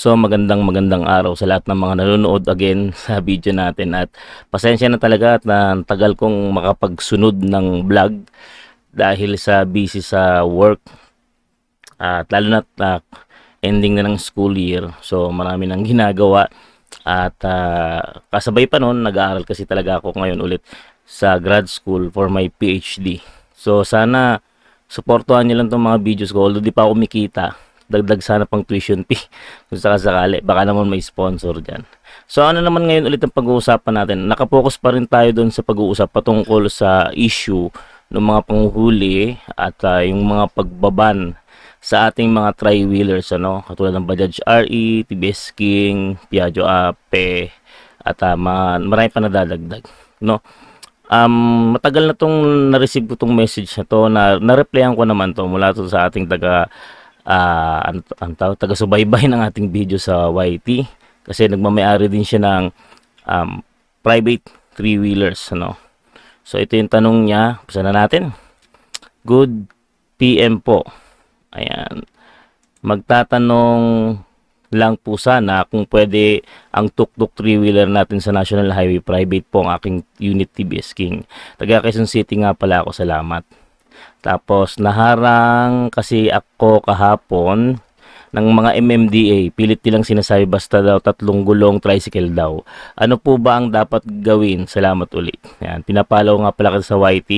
So magandang magandang araw sa lahat ng mga nanonood again sa video natin at pasensya na talaga at na tagal kong makapagsunod ng vlog dahil sa busy sa work at lalo na uh, ah, ending na ng school year so marami nang ginagawa at uh, kasabay pa noon nag-aaral kasi talaga ako ngayon ulit sa grad school for my PhD so sana suportuhan niyo lang tong mga videos ko although di pa ako kumikita dagdag sana pang tuition fee kung sakasakali. Baka naman may sponsor dyan. So ano naman ngayon ulit ang pag-uusapan natin? Nakapokus pa rin tayo doon sa pag-uusap patungkol sa issue ng mga panghuli at uh, yung mga pagbaban sa ating mga tri-wheelers ano katulad ng Bajaj RE, TBS King, Piaggio Ape at uh, marami pa nadadagdag no um, matagal na tong na-receive ko tong message na to na na-replyan ko naman to mula to sa ating taga uh, ano, ang tawag, taga-subaybay ng ating video sa YT kasi nagmamayari din siya ng um, private three-wheelers. Ano? So, ito yung tanong niya. Pasa na natin. Good PM po. Ayan. Magtatanong lang po sana kung pwede ang tuktok three wheeler natin sa National Highway Private po ang aking unit TBS King. Taga Quezon City nga pala ako. Salamat. Tapos naharang kasi ako kahapon ng mga MMDA. Pilit nilang sinasabi basta daw tatlong gulong tricycle daw. Ano po ba ang dapat gawin? Salamat ulit. Yan. Pinapalaw nga pala kita sa YT.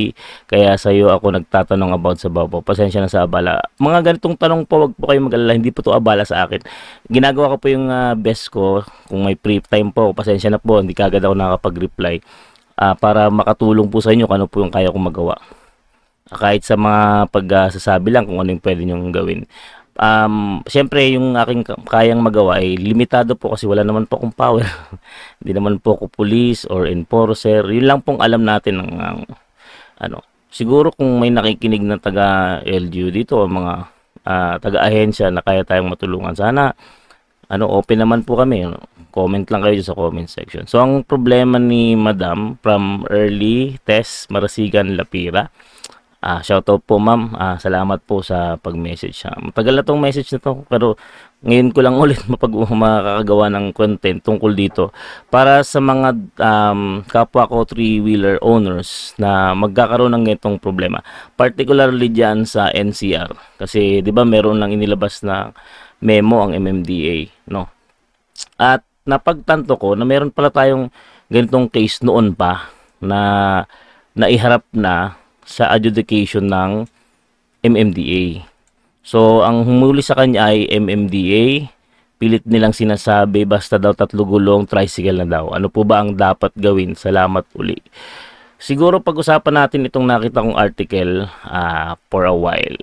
Kaya sa iyo ako nagtatanong about sa baba. Pasensya na sa abala. Mga ganitong tanong po, wag po kayo mag-alala. Hindi po to abala sa akin. Ginagawa ko po yung uh, best ko. Kung may free time po, pasensya na po. Hindi kagad ako nakakapag-reply. Uh, para makatulong po sa inyo kung ano po yung kaya kong magawa kahit sa mga pagsasabi lang kung ano yung pwede nyong gawin. Um, Siyempre, yung aking kayang magawa ay limitado po kasi wala naman po akong power. Hindi naman po ako police or enforcer. Yun lang pong alam natin ng um, ano. Siguro kung may nakikinig na taga LGU dito o mga uh, taga-ahensya na kaya tayong matulungan, sana ano, open naman po kami. Comment lang kayo sa comment section. So, ang problema ni Madam from early test Marasigan Lapira Ah, shout out po ma'am. Ah, salamat po sa pag-message. Ah, matagal na tong message na to pero ngayon ko lang ulit mapag makakagawa ng content tungkol dito para sa mga um, kapwa ko three-wheeler owners na magkakaroon ng ganitong problema. Particularly diyan sa NCR kasi 'di ba meron lang inilabas na memo ang MMDA, no? At napagtanto ko na meron pala tayong ganitong case noon pa na naiharap na sa adjudication ng MMDA. So, ang humuli sa kanya ay MMDA. Pilit nilang sinasabi, basta daw tatlo gulong, tricycle na daw. Ano po ba ang dapat gawin? Salamat uli. Siguro pag-usapan natin itong nakita kong article uh, for a while.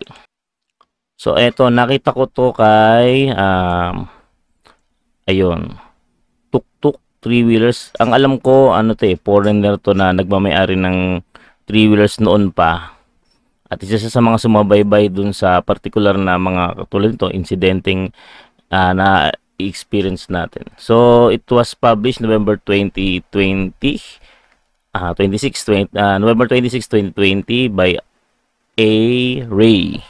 So, eto, nakita ko to kay, um, ayun, tuktuk, three-wheelers. Ang alam ko, ano to eh, foreigner to na nagmamayari ng three-wheelers noon pa. At isa sa mga sumabaybay dun sa particular na mga katulad nito, incidenting uh, ah, na experience natin. So, it was published November 2020, uh, 26, 20, uh, November 26, 2020 by A. Ray.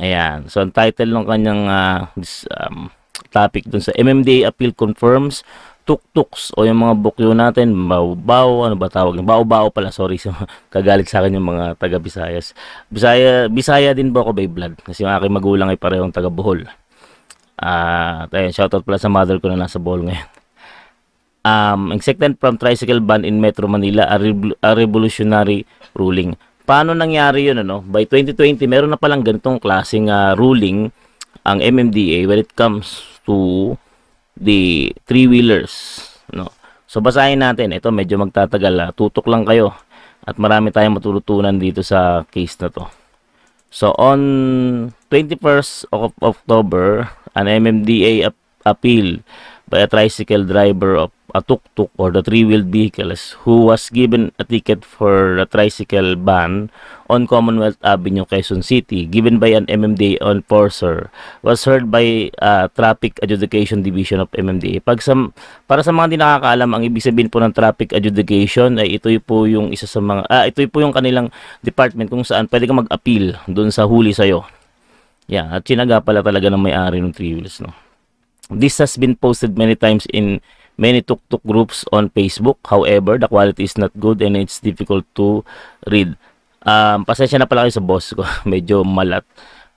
Ayan. So, ang title ng kanyang uh, this, um, topic dun sa MMDA Appeal Confirms tuktuks o yung mga bukyo natin, baw-baw, ano ba tawag? Bao-bao pala, sorry. sa kagalit sa akin yung mga taga Bisayas. Bisaya, Bisaya din ba ako by blood? Kasi yung aking magulang ay parehong taga Bohol. Uh, at ayun, shoutout pala sa mother ko na nasa Bohol ngayon. Um, inspectant from tricycle ban in Metro Manila, a, re- a revolutionary ruling. Paano nangyari yun? Ano? By 2020, meron na palang ganitong klaseng uh, ruling ang MMDA when it comes to the three-wheelers. No? So basahin natin. Ito medyo magtatagal. Ha? Ah. Tutok lang kayo. At marami tayong matututunan dito sa case na to. So on 21st of October, an MMDA appeal by a tricycle driver of a tuk-tuk or the three-wheeled vehicles who was given a ticket for a tricycle ban on Commonwealth Avenue, Quezon City, given by an MMDA enforcer, was heard by uh, Traffic Adjudication Division of MMDA. Pag sa, para sa mga hindi nakakaalam, ang ibig sabihin po ng Traffic Adjudication ay ito po yung isa sa mga, ah, ito po yung kanilang department kung saan pwede kang mag-appeal doon sa huli sa'yo. Yeah, at sinaga pala talaga ng may-ari ng three wheels, no? This has been posted many times in many tuk groups on Facebook. However, the quality is not good and it's difficult to read. Um, pasensya na pala kayo sa boss ko. Medyo malat.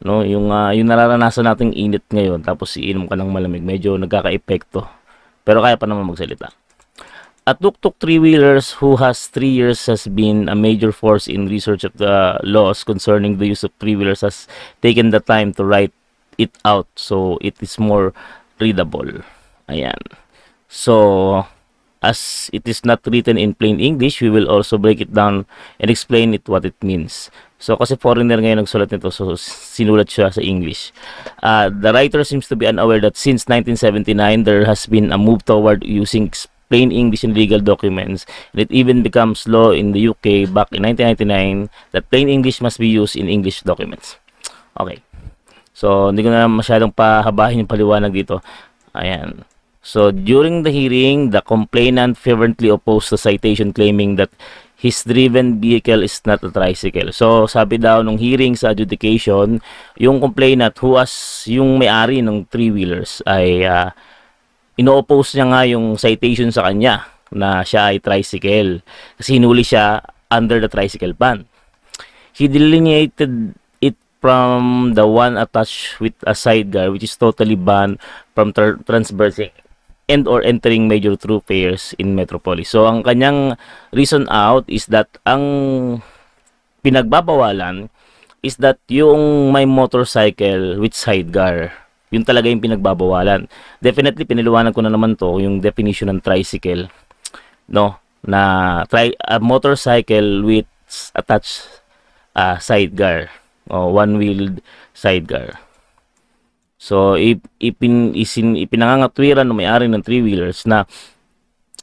No, yung, uh, yung nararanasan nating init ngayon tapos iinom ka ng malamig. Medyo nagkaka-epekto. Pero kaya pa naman magsalita. A tuk three-wheelers who has three years has been a major force in research of the laws concerning the use of three-wheelers has taken the time to write it out so it is more readable. Ayan. So, as it is not written in plain English, we will also break it down and explain it what it means. So, kasi foreigner ngayon nagsulat nito, so sinulat siya sa English. Uh, the writer seems to be unaware that since 1979, there has been a move toward using plain English in legal documents, and it even becomes law in the UK back in 1999 that plain English must be used in English documents. Okay. So, hindi ko na masyadong pahabahin yung paliwanag dito. Ayan. So during the hearing, the complainant fervently opposed the citation claiming that his driven vehicle is not a tricycle. So sabi daw nung hearing sa adjudication, yung complainant who was yung may-ari ng three-wheelers ay uh, ino-oppose niya nga yung citation sa kanya na siya ay tricycle kasi hinuli siya under the tricycle ban. He delineated it from the one attached with a sidecar which is totally banned from tra transversing and or entering major through pairs in Metropolis. So ang kanyang reason out is that ang pinagbabawalan is that yung may motorcycle with sidecar, yun talaga yung pinagbabawalan. Definitely piniliwanag ko na naman to yung definition ng tricycle no na try a motorcycle with attached uh, sidecar Oh, one wheeled sidecar. So, ipin, isin, ipinangangatwiran ng may-ari ng three-wheelers na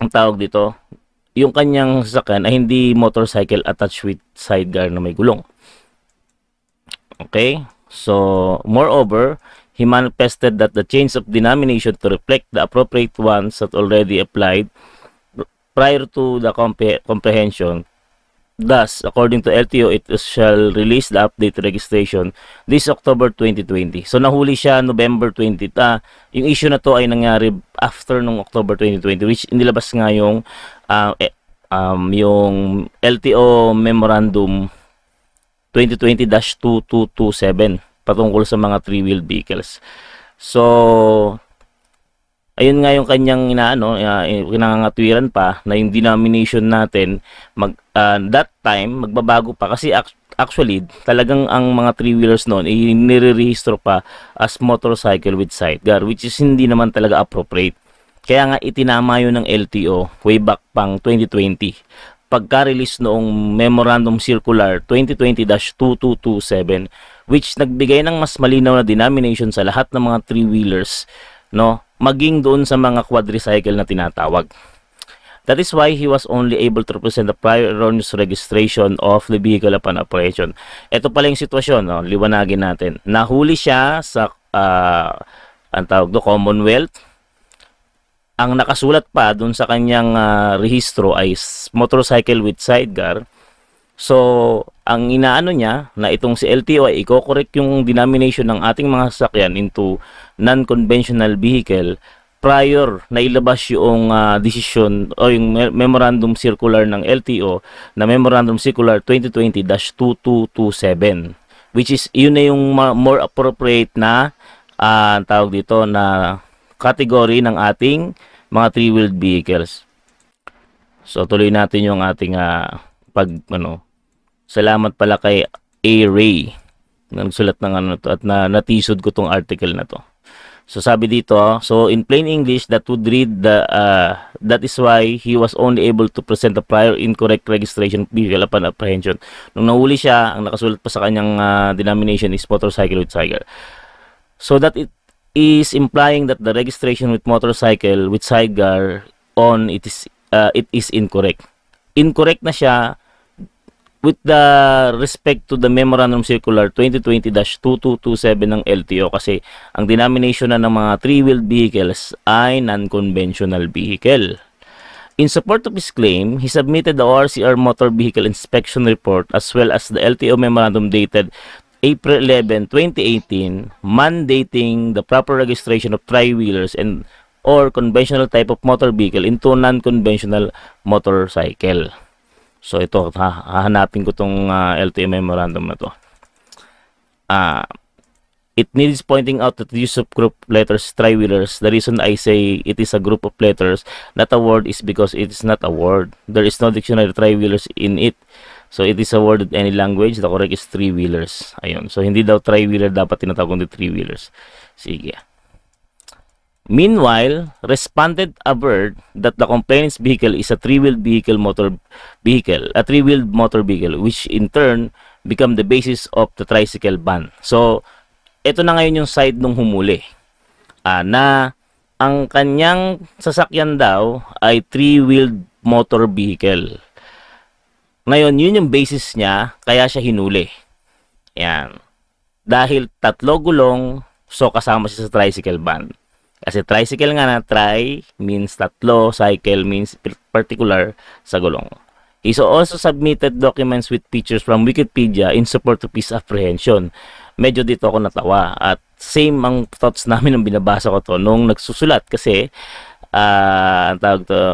ang tawag dito, yung kanyang sasakyan ay hindi motorcycle attached with sidecar na may gulong. Okay? So, moreover, he manifested that the change of denomination to reflect the appropriate ones that already applied prior to the compre comprehension Thus, according to LTO, it shall release the update registration this October 2020. So, nahuli siya November 20. Ah, yung issue na to ay nangyari after nung October 2020 which inilabas nga yung, uh, um, yung LTO Memorandum 2020-2227 patungkol sa mga three-wheel vehicles. So, ayun nga yung kanyang inaano uh, ah, eh, kinangangatwiran pa na yung denomination natin mag uh, that time magbabago pa kasi actually talagang ang mga three wheelers noon ay eh, nire pa as motorcycle with sidecar which is hindi naman talaga appropriate kaya nga itinama yun ng LTO way back pang 2020 pagka-release noong Memorandum Circular 2020-2227 which nagbigay ng mas malinaw na denomination sa lahat ng mga three-wheelers no maging doon sa mga quadricycle na tinatawag. That is why he was only able to present the prior erroneous registration of the vehicle upon operation. Ito pala yung sitwasyon, no? liwanagin natin. Nahuli siya sa uh, ang tawag do, Commonwealth. Ang nakasulat pa doon sa kanyang uh, rehistro ay motorcycle with sidecar. So, ang inaano niya na itong si LTO ay i-correct yung denomination ng ating mga sasakyan into non-conventional vehicle prior na ilabas yung uh, ah, decision o yung memorandum circular ng LTO na memorandum circular 2020-2227 which is yun na yung more appropriate na uh, tawag dito na category ng ating mga three-wheeled vehicles. So tuloy natin yung ating uh, pag ano salamat pala kay A Ray nagsulat ng ano to at na natisod ko tong article na to. So sabi dito, ah, so in plain English, that would read the, uh, that is why he was only able to present a prior incorrect registration vehicle upon apprehension. Nung nahuli siya, ang nakasulat pa sa kanyang uh, denomination is motorcycle with cycle. So that it is implying that the registration with motorcycle with sidecar on it is uh, it is incorrect. Incorrect na siya with the respect to the Memorandum Circular 2020-2227 ng LTO kasi ang denomination na ng mga three-wheeled vehicles ay non-conventional vehicle. In support of his claim, he submitted the RCR Motor Vehicle Inspection Report as well as the LTO Memorandum dated April 11, 2018, mandating the proper registration of tri-wheelers and or conventional type of motor vehicle into non-conventional motorcycle. So ito, hahanapin ko tong uh, ah, LTA memorandum na to. Uh, it needs pointing out that the use of group letters triwheelers. The reason I say it is a group of letters, not a word, is because it is not a word. There is no dictionary triwheelers in it. So it is a word in any language. The correct is three-wheelers. Ayun. So hindi daw triwheeler dapat tinatawag kundi three-wheelers. Sige. Meanwhile, respondent averred that the complainant's vehicle is a three-wheeled vehicle motor vehicle, a three-wheeled motor vehicle, which in turn become the basis of the tricycle ban. So, ito na ngayon yung side nung humuli uh, na ang kanyang sasakyan daw ay three-wheeled motor vehicle. Ngayon, yun yung basis niya, kaya siya hinuli. Yan. Dahil tatlo gulong, so kasama siya sa tricycle ban. Kasi tricycle nga na, try means tatlo, cycle means particular sa gulong. He also submitted documents with pictures from Wikipedia in support of his apprehension. Medyo dito ako natawa at same ang thoughts namin nung binabasa ko to nung nagsusulat kasi uh, ang tawag to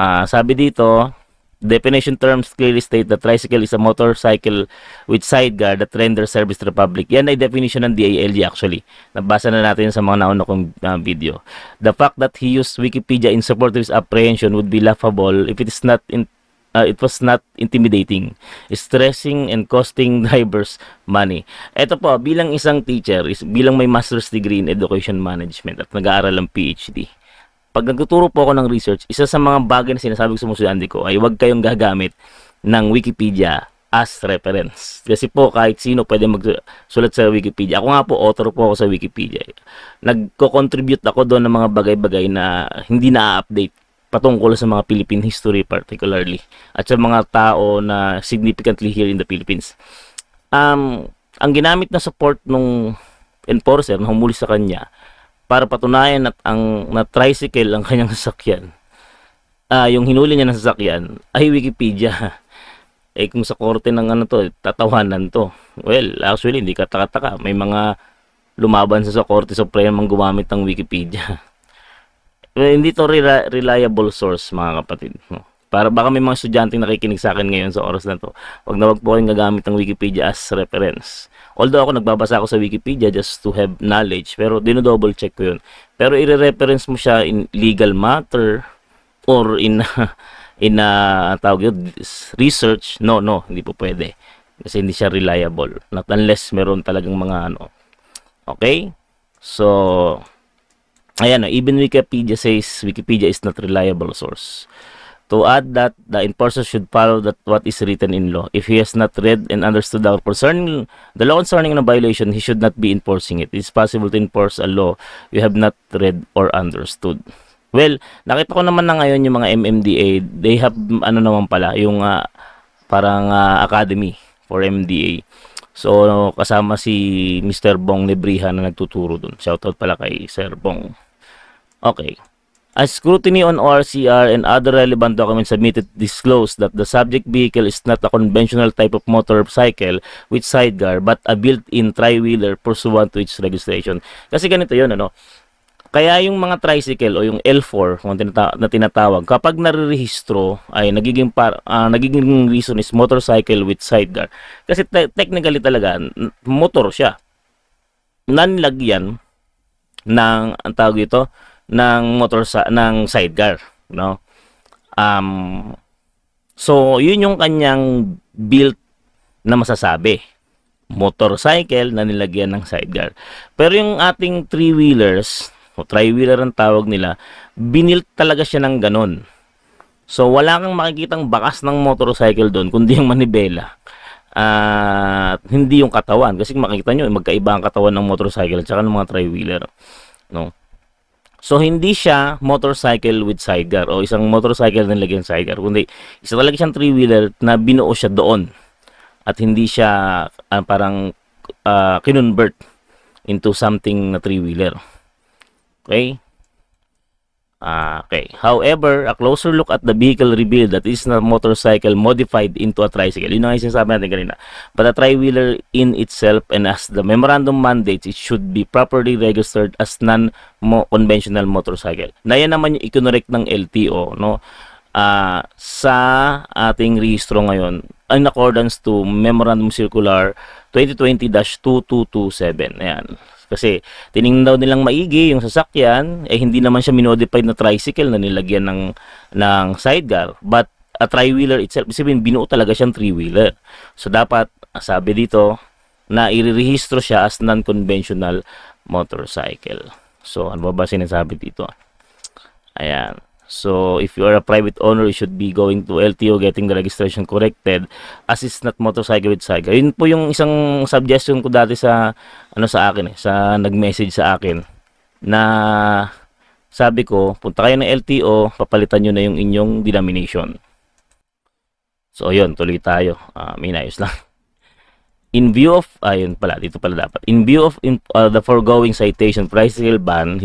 uh, sabi dito Definition terms clearly state that tricycle is a motorcycle with sidecar that renders service to the public. Yan ay definition ng DILG actually. Nabasa na natin sa mga nauna kong uh, video. The fact that he used Wikipedia in support of his apprehension would be laughable if it is not in uh, it was not intimidating, stressing and costing drivers money. Ito po, bilang isang teacher, is, bilang may master's degree in education management at nag-aaral ng PhD pag nagtuturo po ako ng research, isa sa mga bagay na sinasabi ko sa mga estudyante ko ay huwag kayong gagamit ng Wikipedia as reference. Kasi po kahit sino pwede magsulat sa Wikipedia. Ako nga po author po ako sa Wikipedia. Nagko-contribute ako doon ng mga bagay-bagay na hindi na-update patungkol sa mga Philippine history particularly at sa mga tao na significantly here in the Philippines. Um, ang ginamit na support nung enforcer na humuli sa kanya para patunayan at ang na tricycle ang kanyang sasakyan. Ah, yung hinuli niya na sasakyan ay Wikipedia. eh kung sa korte ng ano to, tatawanan to. Well, actually hindi katakataka, may mga lumaban sa, sa korte suprema ang gumamit ng Wikipedia. well, hindi to re- reliable source mga kapatid. Para baka may mga estudyante nakikinig sa akin ngayon sa oras na to. Wag na wag po kayong gagamit ng Wikipedia as reference Although ako nagbabasa ako sa Wikipedia just to have knowledge, pero dino check ko 'yun. Pero i-reference mo siya in legal matter or in in a ah, tawag yun, research. No, no, hindi po pwede. Kasi hindi siya reliable. Not unless meron talagang mga ano. Okay? So, ayan, ah, even Wikipedia says Wikipedia is not reliable source to add that the enforcer should follow that what is written in law. If he has not read and understood the concerning the law concerning a violation, he should not be enforcing it. It's possible to enforce a law you have not read or understood. Well, nakita ko naman na ngayon yung mga MMDA, they have ano naman pala, yung uh, parang uh, academy for MDA. So, kasama si Mr. Bong Nebriha na nagtuturo dun. Shoutout pala kay Sir Bong. Okay. A scrutiny on ORCR and other relevant documents submitted disclosed that the subject vehicle is not a conventional type of motorcycle with sidecar but a built-in tri-wheeler pursuant to its registration. Kasi ganito yun, ano? Kaya yung mga tricycle o yung L4 kung tinata- na tinatawag, kapag narirehistro ay nagiging par- uh, nagiging reason is motorcycle with sidecar. Kasi te- technically talaga motor siya. Nanlagyan ng ang tawag ito ng motor sa ng sidecar, no? Um so 'yun yung kanyang built na masasabi. Motorcycle na nilagyan ng sidecar. Pero yung ating three-wheelers, o tri-wheeler ang tawag nila, binilt talaga siya ng ganon. So wala kang makikitang bakas ng motorcycle doon kundi yung manibela. Ah, at uh, hindi yung katawan kasi makikita nyo eh, magkaiba ang katawan ng motorcycle at saka ng mga tri-wheeler. No? So, hindi siya motorcycle with sidecar o isang motorcycle na lagyan sidecar, kundi isa talaga siyang three-wheeler na binuo siya doon at hindi siya uh, parang uh, kinonvert into something na three-wheeler. Okay? Ah, okay. However, a closer look at the vehicle revealed that is a motorcycle modified into a tricycle. Yun ang sinasabi natin kanina. But a tri-wheeler in itself and as the memorandum mandates, it should be properly registered as non-conventional motorcycle. Na yan naman yung ikinorek ng LTO no? Uh, sa ating registro ngayon in accordance to Memorandum Circular 2020-2227. Ayan. Kasi tiningnan daw nilang maigi yung sasakyan, eh hindi naman siya minodified na tricycle na nilagyan ng, ng sidecar. But a tri-wheeler itself, kasi binuo talaga siyang three-wheeler. So dapat, sabi dito, na irerehistro siya as non-conventional motorcycle. So ano ba ba sinasabi dito? Ayan. So if you are a private owner, you should be going to LTO getting the registration corrected as it's not motorcycle with cycle. Yun po yung isang suggestion ko dati sa ano sa akin eh, sa nag-message sa akin na sabi ko, punta kayo ng LTO, papalitan niyo na yung inyong denomination. So ayun, tuloy tayo. Uh, may inayos lang. In view of, ayun ah, pala, dito pala dapat. In view of in, uh, the foregoing citation, price scale ban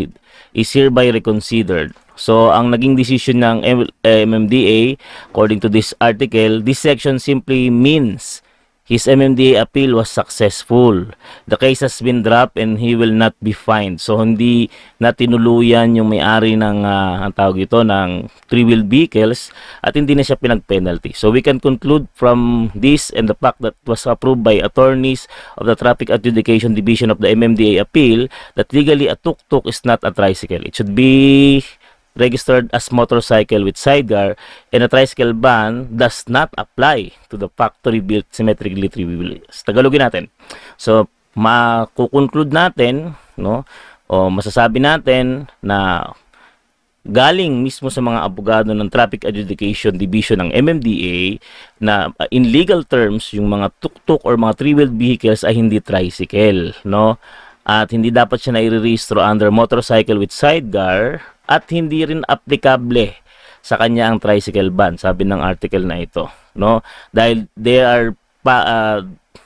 is hereby reconsidered So, ang naging decision ng MMDA, eh, according to this article, this section simply means his MMDA appeal was successful. The case has been dropped and he will not be fined. So, hindi na tinuluyan yung may-ari ng, uh, ang tawag ito, ng three-wheel vehicles at hindi na siya pinag-penalty. So, we can conclude from this and the fact that was approved by attorneys of the Traffic Adjudication Division of the MMDA appeal that legally a tuk-tuk is not a tricycle. It should be registered as motorcycle with sidecar and a tricycle ban does not apply to the factory-built symmetrically three-wheel. Tagalogin natin. So, makukonclude natin, no, o masasabi natin na galing mismo sa mga abogado ng Traffic Adjudication Division ng MMDA na ah, in legal terms, yung mga tuktok or mga three-wheeled vehicles ay hindi tricycle, no? At hindi dapat siya nai-register under motorcycle with sidecar at hindi rin applicable sa kanya ang tricycle ban sabi ng article na ito no dahil they are pa, uh,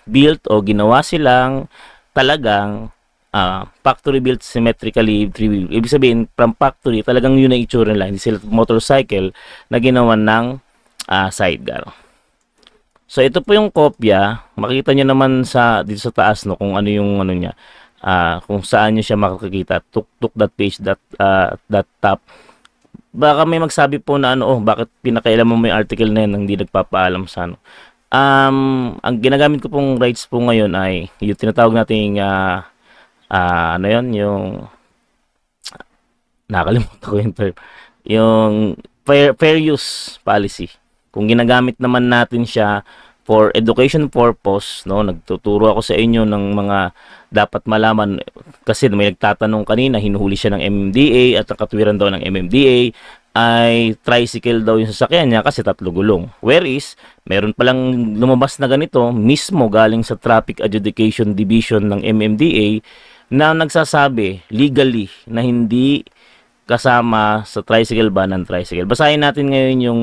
built o ginawa silang talagang uh, factory built symmetrically three ibig sabihin from factory talagang yun ang itsura nila hindi sila motorcycle na ginawa ng uh, sidecar so ito po yung kopya makita niyo naman sa dito sa taas no kung ano yung ano niya uh, kung saan nyo siya makakita tuktok.page dot, uh, dot top baka may magsabi po na ano oh bakit pinakailan mo may article na yan hindi nagpapaalam sa ano um ang ginagamit ko pong rights po ngayon ay yung tinatawag nating uh, uh, ano yon yung nakalimutan ko yung term yung fair, fair use policy kung ginagamit naman natin siya for education purpose, no, nagtuturo ako sa inyo ng mga dapat malaman kasi may nagtatanong kanina, hinuhuli siya ng MMDA at ang daw ng MMDA ay tricycle daw yung sasakyan niya kasi tatlo gulong. Where is, meron palang lumabas na ganito mismo galing sa Traffic Adjudication Division ng MMDA na nagsasabi legally na hindi kasama sa tricycle ban ng tricycle. Basahin natin ngayon yung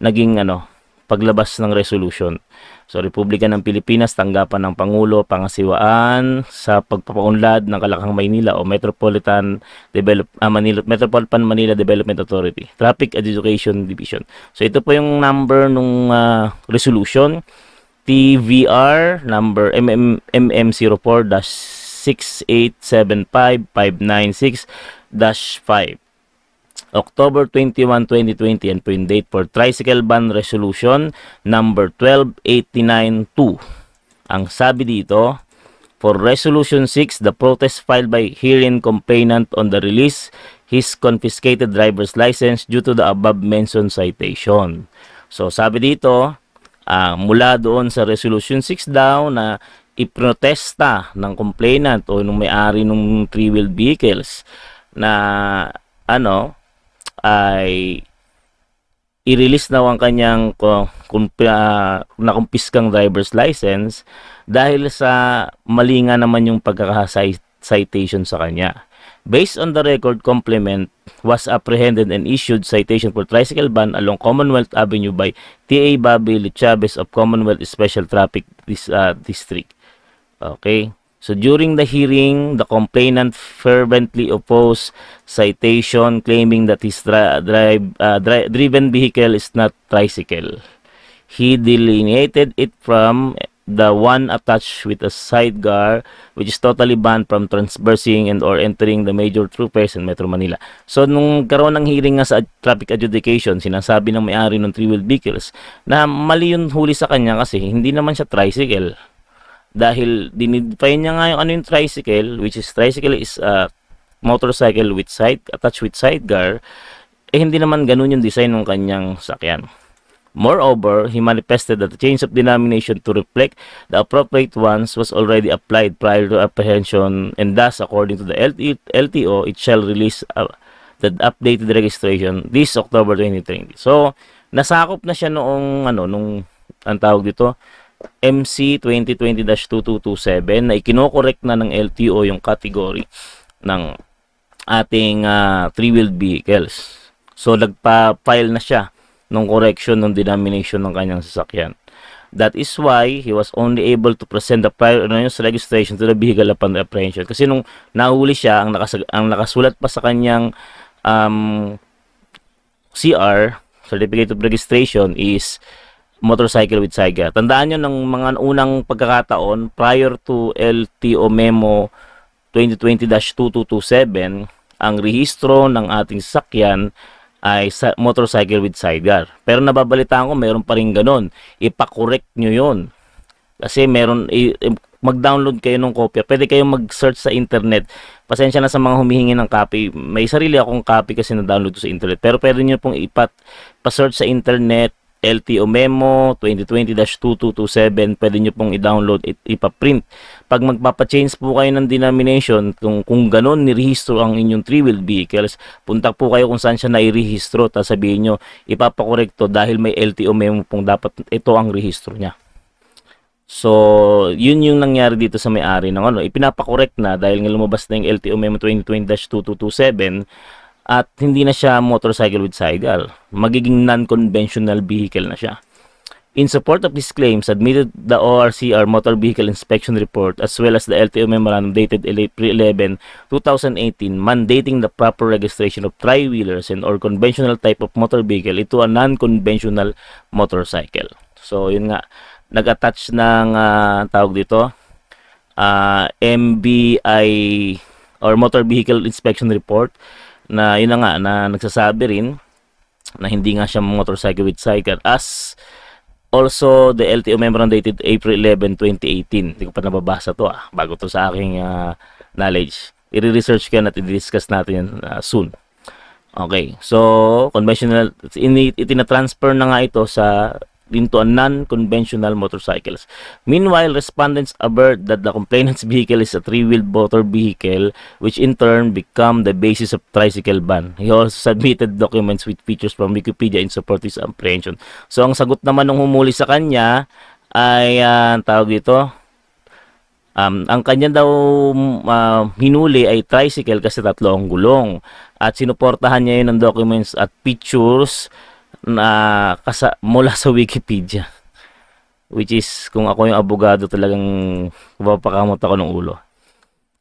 naging ano, paglabas ng resolution. So, Republika ng Pilipinas, tanggapan ng Pangulo, pangasiwaan sa pagpapaunlad ng Kalakang Maynila o Metropolitan Develop, uh, Manila, Metropolitan Manila Development Authority, Traffic Education Division. So, ito po yung number ng uh, ah, resolution, TVR number MM, MM04-6875596-5. October 21, 2020 and print date for Tricycle Ban Resolution number 12892. Ang sabi dito, for Resolution 6, the protest filed by herein complainant on the release his confiscated driver's license due to the above-mentioned citation. So sabi dito, uh, mula doon sa Resolution 6 daw na iprotesta ng complainant o nung may-ari ng three-wheel vehicles na ano ay i-release daw ang kanyang uh, ah, nakumpiskang driver's license dahil sa mali nga naman yung pagkaka-citation sa kanya. Based on the record, Complement was apprehended and issued citation for tricycle ban along Commonwealth Avenue by T.A. Bobby Chavez of Commonwealth Special Traffic uh, District. Okay. So during the hearing, the complainant fervently opposed citation claiming that his dri drive, uh, dri driven vehicle is not tricycle. He delineated it from the one attached with a sidecar which is totally banned from transversing and or entering the major thoroughfares in Metro Manila. So nung karoon ng hearing nga sa traffic adjudication, sinasabi ng may-ari ng three-wheeled vehicles na mali yung huli sa kanya kasi hindi naman siya tricycle dahil dinidefine niya nga yung ano yung tricycle which is tricycle is a motorcycle with side attached with sidecar eh hindi naman ganun yung design ng kanyang sakyan. Moreover, he manifested that the change of denomination to reflect the appropriate ones was already applied prior to apprehension and thus, according to the LTO, it shall release uh, the updated registration this October 2020. So, nasakop na siya noong, ano, nung, ang tawag dito, MC 2020-2227 na ikinokorek na ng LTO yung category ng ating uh, three-wheeled vehicles. So nagpa-file na siya ng correction ng denomination ng kanyang sasakyan. That is why he was only able to present the prior annoyance registration to the vehicle upon the apprehension. Kasi nung nahuli siya, ang, nakas ang nakasulat pa sa kanyang um, CR, Certificate of Registration, is motorcycle with Saiga. Tandaan nyo ng mga unang pagkakataon prior to LTO Memo 2020-2227, ang rehistro ng ating sakyan ay sa motorcycle with sidecar. Pero nababalitaan ko mayroon pa rin ganun. Ipa-correct nyo 'yon. Kasi meron, mag-download kayo ng kopya. Pwede kayong mag-search sa internet. Pasensya na sa mga humihingi ng copy. May sarili akong copy kasi na-download sa internet. Pero pwede niyo pong ipat, pa-search sa internet LTO Memo 2020-2227, pwede nyo pong i-download at ipaprint. Pag magpapachange po kayo ng denomination, kung, kung ganun nirehistro ang inyong 3 wheel vehicles, punta po kayo kung saan siya nairehistro, tapos sabihin nyo, ipapakorekto dahil may LTO Memo pong dapat ito ang rehistro niya. So, yun yung nangyari dito sa may-ari ng ano, ipinapakorek na dahil nga lumabas na yung LTO Memo 2020-2227, at hindi na siya motorcycle with sidecar. Magiging non-conventional vehicle na siya. In support of these claims, admitted the ORCR Motor Vehicle Inspection Report as well as the LTO Memorandum dated 11 2018 mandating the proper registration of tri-wheelers and or conventional type of motor vehicle into a non-conventional motorcycle. So, yun nga, nag-attach ng uh, tawag dito, uh, ah, MBI or Motor Vehicle Inspection Report na yun na nga na nagsasabi rin na hindi nga siya motorcycle with sidecar as also the LTO memorandum dated April 11, 2018. Hindi ko pa nababasa to ah, bago to sa aking uh, knowledge. I-research ko yan at i-discuss natin uh, soon. Okay, so conventional, itinatransfer na nga ito sa into a non-conventional motorcycles. Meanwhile, respondents averred that the complainant's vehicle is a three-wheeled motor vehicle, which in turn become the basis of tricycle ban. He also submitted documents with features from Wikipedia in support of his apprehension. So, ang sagot naman ng humuli sa kanya ay, uh, tawag ito, um, ang kanya daw uh, hinuli ay tricycle kasi tatlo ang gulong. At sinuportahan niya yun ng documents at pictures na kasa, mula sa Wikipedia. Which is, kung ako yung abogado talagang papakamot ako ng ulo.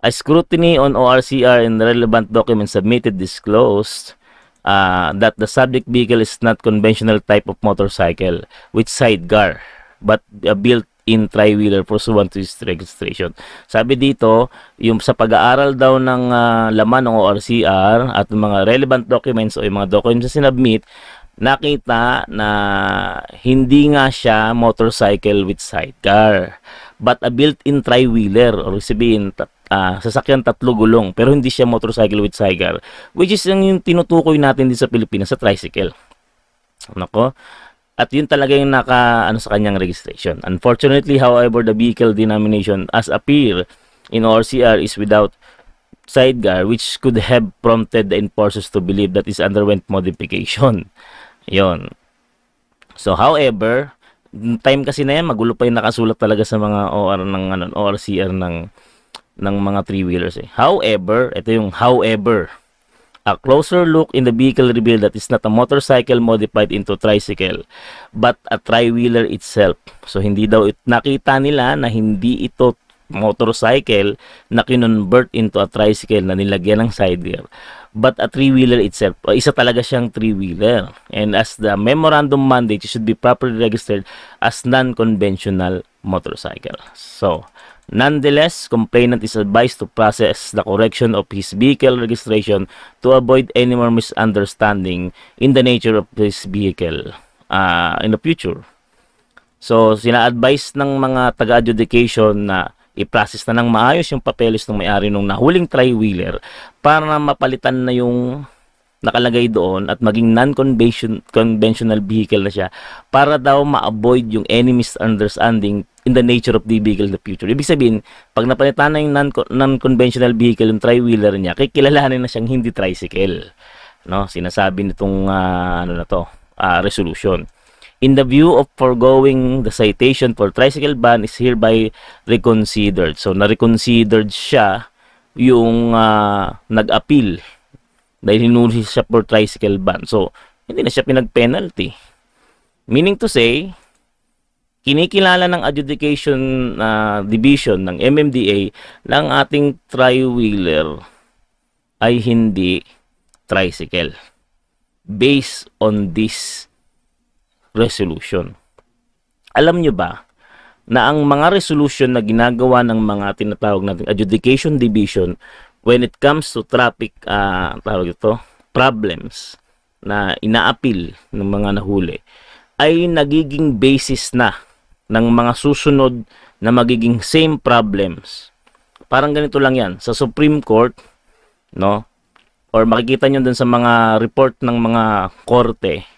A scrutiny on ORCR and relevant documents submitted disclosed uh, that the subject vehicle is not conventional type of motorcycle with sidecar but a uh, built in tri-wheeler pursuant to its registration. Sabi dito, yung sa pag-aaral daw ng uh, laman ng ORCR at mga relevant documents o yung mga documents na sinubmit, nakita na hindi nga siya motorcycle with sidecar but a built-in tri-wheeler or sabihin tat, uh, sasakyan tatlo gulong pero hindi siya motorcycle with sidecar which is yung, tinutukoy natin din sa Pilipinas sa tricycle nako at yun talaga yung naka ano sa kanyang registration unfortunately however the vehicle denomination as appear in ORCR is without sidecar which could have prompted the enforcers to believe that is underwent modification Yon. So, however, time kasi na yan, magulo pa yung nakasulat talaga sa mga OR ng ano, ORCR ng ng mga three-wheelers. Eh. However, ito yung however. A closer look in the vehicle revealed that is not a motorcycle modified into tricycle, but a tri-wheeler itself. So, hindi daw it, nakita nila na hindi ito motorcycle na kinonvert into a tricycle na nilagyan ng side gear. But a three-wheeler itself, isa talaga siyang three-wheeler. And as the memorandum mandate, it should be properly registered as non-conventional motorcycle. So, Nonetheless, complainant is advised to process the correction of his vehicle registration to avoid any more misunderstanding in the nature of his vehicle uh, in the future. So, sina-advise ng mga taga-adjudication na i-process na ng maayos yung papeles ng may-ari ng nahuling tri-wheeler para mapalitan na yung nakalagay doon at maging non-conventional vehicle na siya para daw ma-avoid yung any misunderstanding in the nature of the vehicle in the future. Ibig sabihin, pag napalitan na yung non-conventional vehicle yung tri-wheeler niya, kikilalanin na siyang hindi tricycle. No, sinasabi nitong uh, ano na to, uh, resolution in the view of foregoing the citation for tricycle ban is hereby reconsidered. So, na-reconsidered siya yung uh, nag-appeal dahil hinuli siya for tricycle ban. So, hindi na siya pinag-penalty. Meaning to say, kinikilala ng adjudication uh, division ng MMDA lang ating tri-wheeler ay hindi tricycle based on this resolution. Alam nyo ba na ang mga resolution na ginagawa ng mga tinatawag natin adjudication division when it comes to traffic uh, tawag ito, problems na inaapil ng mga nahuli ay nagiging basis na ng mga susunod na magiging same problems. Parang ganito lang 'yan sa Supreme Court, no? Or makikita niyo dun sa mga report ng mga korte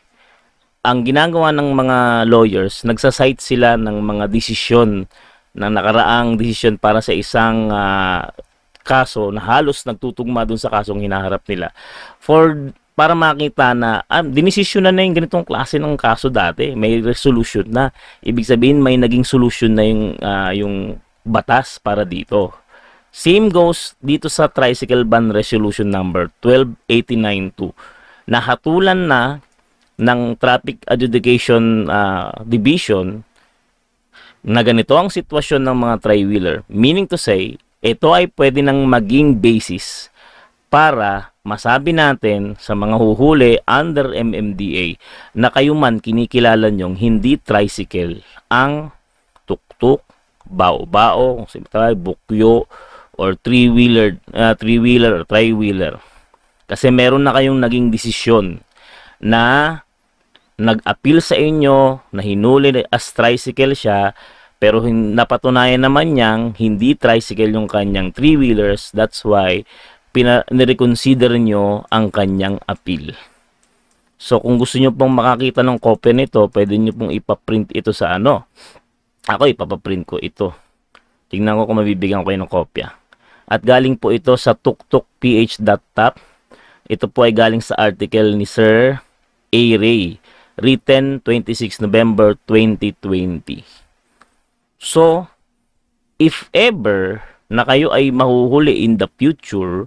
ang ginagawa ng mga lawyers, nagsasite sila ng mga desisyon ng nakaraang desisyon para sa isang uh, kaso na halos nagtutugma dun sa kasong hinaharap nila. For para makita na ah, dinisisyon na na yung ganitong klase ng kaso dati, may resolution na. Ibig sabihin may naging solution na yung uh, yung batas para dito. Same goes dito sa tricycle ban resolution number 12892. na hatulan na ng Traffic Adjudication uh, Division na ganito ang sitwasyon ng mga tri-wheeler. Meaning to say, ito ay pwede nang maging basis para masabi natin sa mga huhuli under MMDA na kayo man kinikilala nyong hindi tricycle ang tuktok, bao-bao, kung bukyo, or three-wheeler, uh, three-wheeler or tri-wheeler. Kasi meron na kayong naging desisyon na nag-appeal sa inyo na hinuli as tricycle siya pero napatunayan naman niyang hindi tricycle yung kanyang three-wheelers. That's why pina- nireconsider nyo ang kanyang appeal. So kung gusto nyo pong makakita ng copy nito, pwede nyo pong ipaprint ito sa ano. Ako ipapaprint ko ito. Tingnan ko kung mabibigyan ko kayo ng kopya. At galing po ito sa tuktukph.top. Ito po ay galing sa article ni Sir A. Ray written 26 November 2020. So, if ever na kayo ay mahuhuli in the future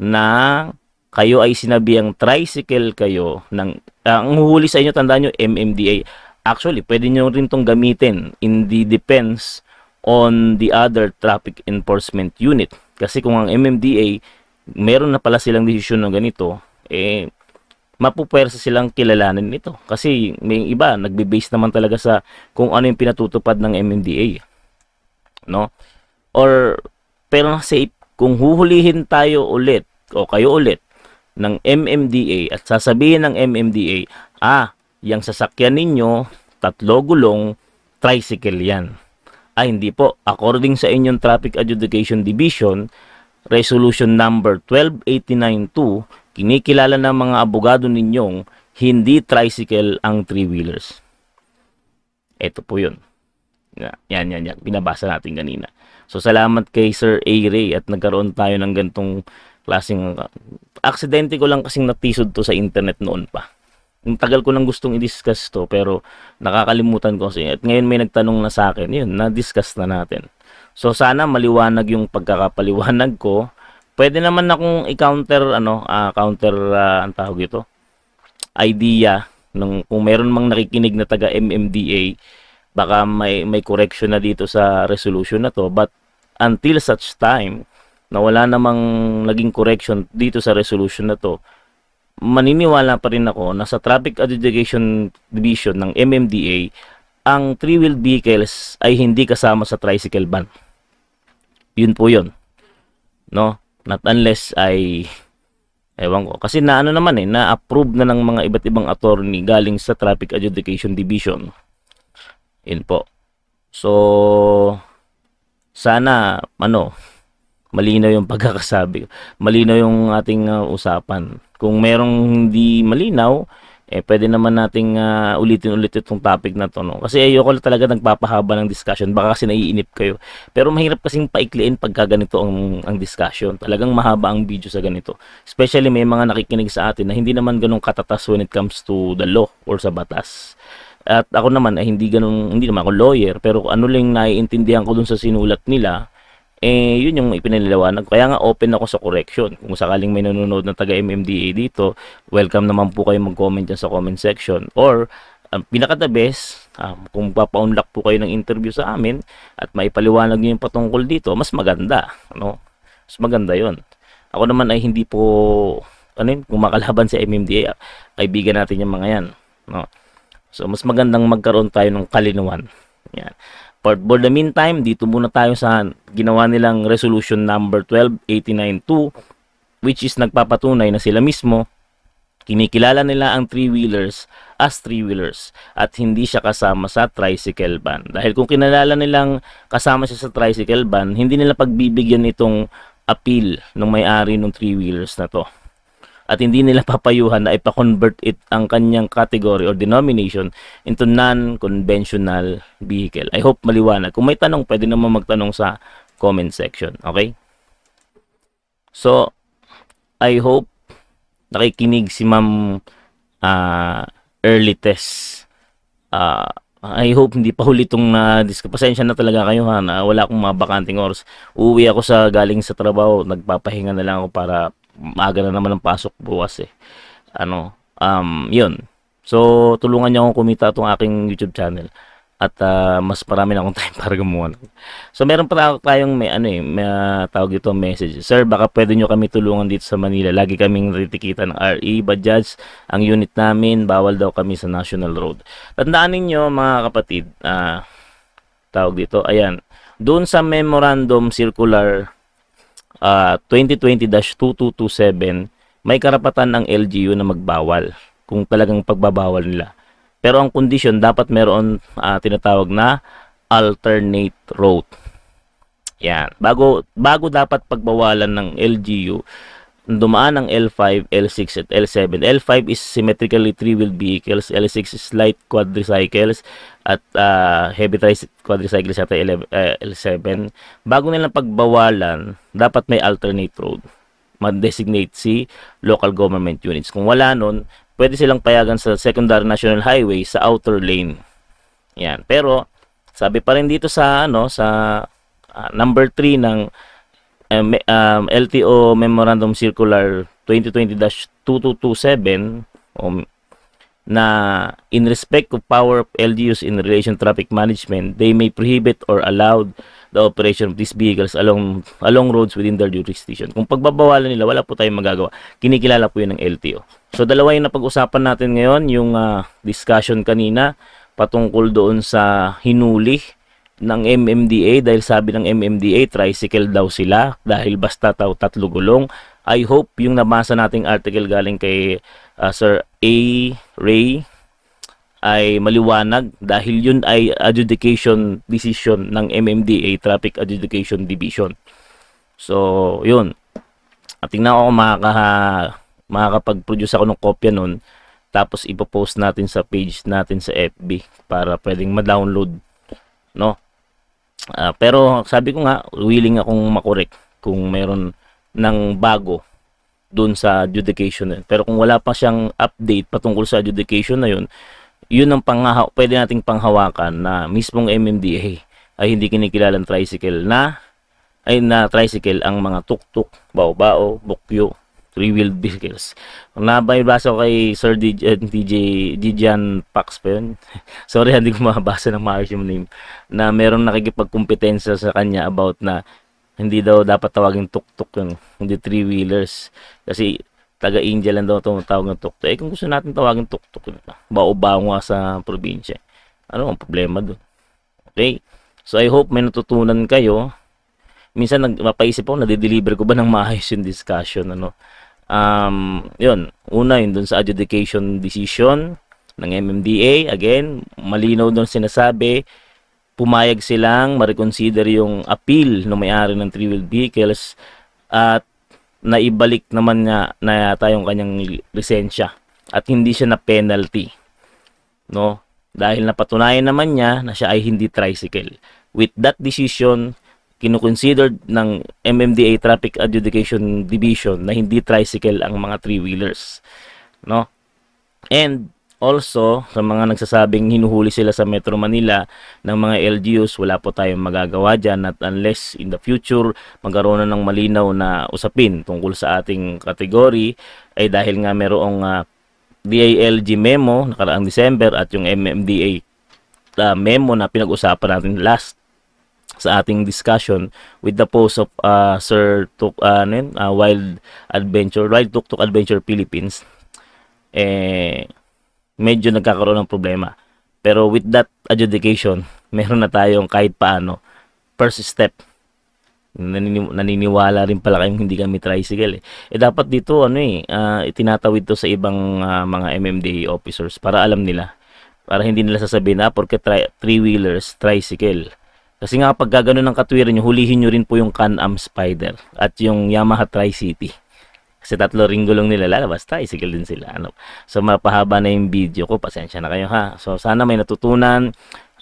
na kayo ay sinabihang tricycle kayo ng uh, ang huhuli sa inyo tandaan nyo, MMDA actually pwede niyo rin tong gamitin in the depends on the other traffic enforcement unit kasi kung ang MMDA meron na pala silang desisyon ng ganito eh mapupwersa silang kilalanin ito. Kasi may iba, nagbe-base naman talaga sa kung ano yung pinatutupad ng MMDA. No? Or, pero safe, kung huhulihin tayo ulit, o kayo ulit, ng MMDA at sasabihin ng MMDA, ah, yung sasakyan ninyo, tatlo gulong, tricycle yan. Ah, hindi po. According sa inyong Traffic Adjudication Division, Resolution number 12892, Kinikilala ng mga abogado ninyong hindi tricycle ang three-wheelers. Ito po yun. Yan, yan, yan. Binabasa natin kanina. So, salamat kay Sir A. Ray at nagkaroon tayo ng gantong klaseng... Uh, aksidente ko lang kasing natisod to sa internet noon pa. Ang tagal ko lang gustong i-discuss to pero nakakalimutan ko kasi. At ngayon may nagtanong na sa akin. Yun, na-discuss na natin. So, sana maliwanag yung pagkakapaliwanag ko Pwede naman na akong i-counter ano, uh, counter uh, ang tawag ito. Idea nung kung meron mang nakikinig na taga MMDA, baka may may correction na dito sa resolution na to, but until such time na wala namang naging correction dito sa resolution na to, maniniwala pa rin ako na sa Traffic Adjudication Division ng MMDA, ang three-wheel vehicles ay hindi kasama sa tricycle ban. Yun po yun. No? Not unless ay ewan ko kasi naano naman eh na-approve na ng mga iba't ibang attorney galing sa Traffic Adjudication Division. Yun po. So sana ano malinaw yung pagkakasabi. Malinaw yung ating uh, usapan. Kung merong hindi malinaw, eh pwede naman nating uh, ulitin ulit itong topic na to no kasi ayoko lang talaga nagpapahaba ng discussion baka kasi naiinip kayo pero mahirap kasing paikliin pagka ganito ang ang discussion talagang mahaba ang video sa ganito especially may mga nakikinig sa atin na hindi naman ganun katatas when it comes to the law or sa batas at ako naman eh, hindi ganun hindi naman ako lawyer pero ano lang naiintindihan ko dun sa sinulat nila eh yun yung ipinaliwanag kaya nga open ako sa correction kung sakaling may nanonood na taga MMDA dito welcome naman po kayo mag-comment dyan sa comment section or ang pinaka the best um, kung papaunlak po kayo ng interview sa amin at maipaliwanag niyo yung patungkol dito mas maganda ano mas maganda yon ako naman ay hindi po ano yun, kung makalaban sa MMDA kaibigan natin yung mga yan no so mas magandang magkaroon tayo ng kalinuan yan But for the meantime, dito muna tayo sa ginawa nilang resolution number 12892 which is nagpapatunay na sila mismo kinikilala nila ang three-wheelers as three-wheelers at hindi siya kasama sa tricycle ban. Dahil kung kinalala nilang kasama siya sa tricycle ban, hindi nila pagbibigyan itong appeal ng may-ari ng three-wheelers na to at hindi nila papayuhan na ipa-convert it ang kanyang category or denomination into non-conventional vehicle. I hope maliwanag. Kung may tanong, pwede naman magtanong sa comment section. Okay? So, I hope nakikinig si Ma'am uh, Early Test. Uh, ah, I hope hindi pa huli itong na-discuss. Uh, Pasensya na talaga kayo ha, na wala akong mga bakanting oras. Uuwi ako sa galing sa trabaho, nagpapahinga na lang ako para maaga na naman ang pasok bukas eh. Ano, um, yun. So, tulungan niyo akong kumita itong aking YouTube channel. At uh, mas marami na akong time para gumawa. So, meron pa tayong may, ano eh, may uh, tawag ito message. Sir, baka pwede nyo kami tulungan dito sa Manila. Lagi kaming ritikita ng RE, Bajaj, ang unit namin. Bawal daw kami sa National Road. Tandaan ninyo mga kapatid, uh, tawag dito, ayan, doon sa memorandum circular uh, ah, 2020-2227, may karapatan ang LGU na magbawal kung talagang pagbabawal nila. Pero ang condition, dapat meron uh, tinatawag na alternate route. Yan. Bago, bago dapat pagbawalan ng LGU, dumaan ang L5, L6, at L7. L5 is symmetrically three-wheeled vehicles, L6 is light quadricycles, at uh, heavy quadricycles yata uh, L7. Bago nilang pagbawalan, dapat may alternate road. Mag-designate si local government units. Kung wala nun, pwede silang payagan sa secondary national highway sa outer lane. Yan. Pero, sabi pa rin dito sa, ano, sa uh, number 3 ng eh, um, LTO Memorandum Circular 2020-2227 um, na in respect of power of LGUs in relation traffic management, they may prohibit or allow the operation of these vehicles along along roads within their jurisdiction. Kung pagbabawalan nila, wala po tayong magagawa. Kinikilala po yun ng LTO. So dalawa yung napag-usapan natin ngayon, yung uh, discussion kanina patungkol doon sa hinulih ng MMDA dahil sabi ng MMDA tricycle daw sila dahil basta taw tatlo gulong. I hope yung nabasa nating article galing kay uh, Sir A. Ray ay maliwanag dahil yun ay adjudication decision ng MMDA Traffic Adjudication Division. So, yun. At tingnan ko makaka, makakapag-produce ako ng kopya nun tapos ipopost natin sa page natin sa FB para pwedeng ma-download no Uh, pero sabi ko nga, willing akong makorek kung meron ng bago doon sa adjudication na yun. Pero kung wala pa siyang update patungkol sa adjudication na yun, yun ang pangha pwede nating panghawakan na mismong MMDA ay hindi kinikilalang tricycle na ay na tricycle ang mga tuktok, bao-bao, bukyo, revealed vehicles. Nabay baso kay Sir DJ, eh, DJ Dijan Pax pa yun. Sorry, hindi ko mabasa ng maayos yung name. Na meron nakikipagkumpetensya sa kanya about na hindi daw dapat tawagin tuktok yun. Hindi three-wheelers. Kasi taga-India lang daw tumatawag ng tuktok. Eh kung gusto natin tawagin tuktok yun. Bao-bangwa sa probinsya. Ano ang problema doon? Okay? So I hope may natutunan kayo minsan nagpapaisip ako, nadideliver ko ba ng maayos yung discussion, ano um, yun, una yun dun sa adjudication decision ng MMDA, again, malinaw dun sinasabi, pumayag silang ma-reconsider yung appeal ng may-ari ng three-wheeled vehicles at naibalik naman niya na yata yung kanyang lisensya at hindi siya na penalty. No? Dahil napatunayan naman niya na siya ay hindi tricycle. With that decision, kinukonsider ng MMDA Traffic Adjudication Division na hindi tricycle ang mga three-wheelers. No? And also, sa mga nagsasabing hinuhuli sila sa Metro Manila ng mga LGUs, wala po tayong magagawa dyan at unless in the future magkaroon na ng malinaw na usapin tungkol sa ating kategory ay dahil nga merong uh, ah, DILG memo nakaraang December at yung MMDA uh, ah, memo na pinag-usapan natin last sa ating discussion with the post of uh, Sir Tuk, uh, ano yun, uh, Wild Adventure, Wild Tuk Tuk Adventure Philippines, eh, medyo nagkakaroon ng problema. Pero with that adjudication, meron na tayong kahit paano first step naniniwala rin pala kayong hindi kami tricycle eh. eh dapat dito ano eh, uh, itinatawid to sa ibang uh, mga MMDA officers para alam nila. Para hindi nila sasabihin na ah, porque tri- three-wheelers, tricycle. Kasi nga pag gagano ng katwiran nyo, hulihin nyo rin po yung Can-Am Spider at yung Yamaha Tri-City. Kasi tatlo ring gulong nila lalabas, tricycle din sila. Ano. So mapahaba na yung video ko, pasensya na kayo ha. So sana may natutunan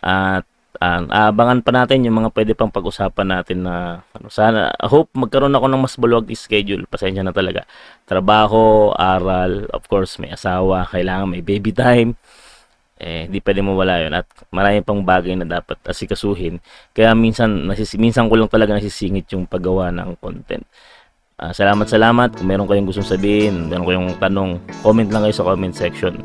at uh, abangan pa natin yung mga pwede pang pag-usapan natin na ano, sana I hope magkaroon ako ng mas baluwag schedule. Pasensya na talaga. Trabaho, aral, of course may asawa, kailangan may baby time eh hindi pwede mawala yun at marami pang bagay na dapat asikasuhin kaya minsan nasis minsan ko lang talaga nasisingit yung paggawa ng content uh, salamat salamat kung meron kayong gustong sabihin meron kayong tanong comment lang kayo sa comment section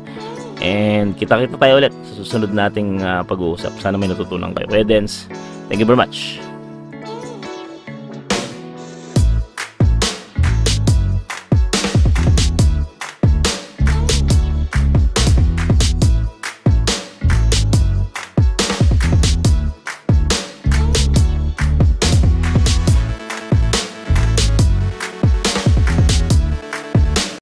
and kita kita tayo ulit sa susunod nating uh, pag-uusap sana may natutunan kayo kaya thank you very much